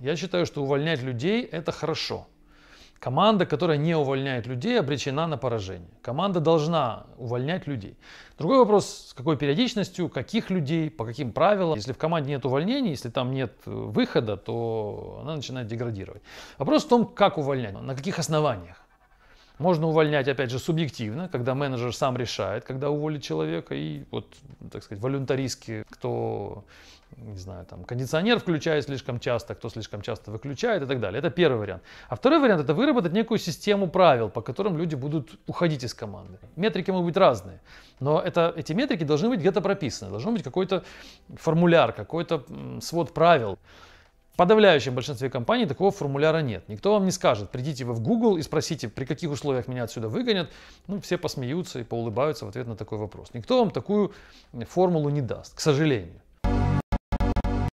Я считаю, что увольнять людей – это хорошо. Команда, которая не увольняет людей, обречена на поражение. Команда должна увольнять людей. Другой вопрос, с какой периодичностью, каких людей, по каким правилам. Если в команде нет увольнений, если там нет э, выхода, то она начинает деградировать. Вопрос в том, как увольнять, на каких основаниях. Можно увольнять, опять же, субъективно, когда менеджер сам решает, когда уволить человека, и вот, так сказать, волюнтаристски, кто, не знаю, там, кондиционер включает слишком часто, кто слишком часто выключает и так далее. Это первый вариант. А второй вариант – это выработать некую систему правил, по которым люди будут уходить из команды. Метрики могут быть разные, но это, эти метрики должны быть где-то прописаны, должен быть какой-то формуляр, какой-то свод правил подавляющем большинстве компаний такого формуляра нет. Никто вам не скажет, придите вы в Google и спросите, при каких условиях меня отсюда выгонят. Ну, все посмеются и поулыбаются в ответ на такой вопрос. Никто вам такую формулу не даст, к сожалению.